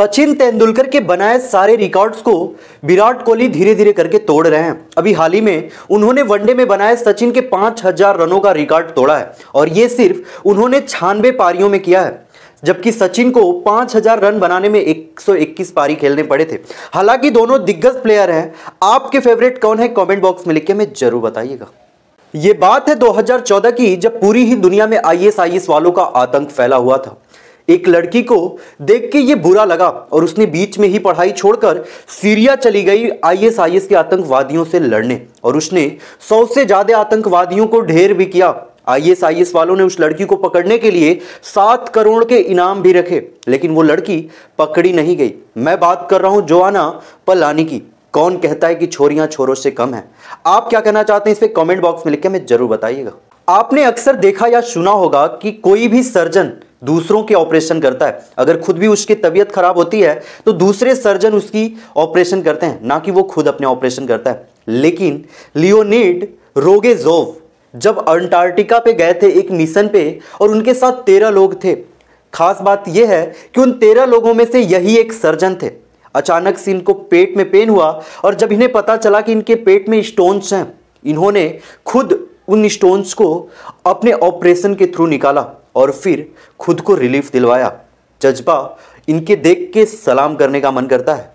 सचिन तेंदुलकर के बनाए सारे रिकॉर्ड्स को विराट कोहली धीरे धीरे करके तोड़ रहे हैं अभी हाल ही में उन्होंने वनडे में बनाए सचिन के 5000 रनों का रिकॉर्ड तोड़ा है और ये सिर्फ उन्होंने छानबे पारियों में किया है जबकि सचिन को 5000 रन बनाने में 121 पारी खेलने पड़े थे हालांकि दोनों दिग्गज प्लेयर हैं आपके फेवरेट कौन है कमेंट बॉक्स में लिख के हमें जरूर बताइएगा ये बात है 2014 की जब पूरी ही दुनिया में आई एस वालों का आतंक फैला हुआ था एक लड़की को देख के ये बुरा लगा और उसने बीच में ही पढ़ाई छोड़कर सीरिया चली गई आईएसआईएस के आतंकवादियों से लड़ने और उसने सौ से ज़्यादा आतंकवादियों को ढेर भी किया आईएसआईएस वालों ने उस लड़की को पकड़ने के लिए सात करोड़ के इनाम भी रखे लेकिन वो लड़की पकड़ी नहीं गई मैं बात कर रहा हूं जोआना पलानी की कौन कहता है कि छोरियां छोरों से कम है आप क्या कहना चाहते हैं इस पर कॉमेंट बॉक्स में लिख के हमें जरूर बताइएगा आपने अक्सर देखा या सुना होगा कि कोई भी सर्जन दूसरों के ऑपरेशन करता है अगर खुद भी उसकी तबीयत खराब होती है तो दूसरे सर्जन उसकी ऑपरेशन करते हैं ना कि वो खुद अपने ऑपरेशन करता है लेकिन लियोनिड रोगेजोव जब अंटार्कटिका पे गए थे एक मिशन पे और उनके साथ तेरह लोग थे खास बात यह है कि उन तेरह लोगों में से यही एक सर्जन थे अचानक से इनको पेट में पेन हुआ और जब इन्हें पता चला कि इनके पेट में स्टोन्स हैं इन्होंने खुद उन स्टोन्स को अपने ऑपरेशन के थ्रू निकाला और फिर खुद को रिलीफ दिलवाया जज्बा इनके देख के सलाम करने का मन करता है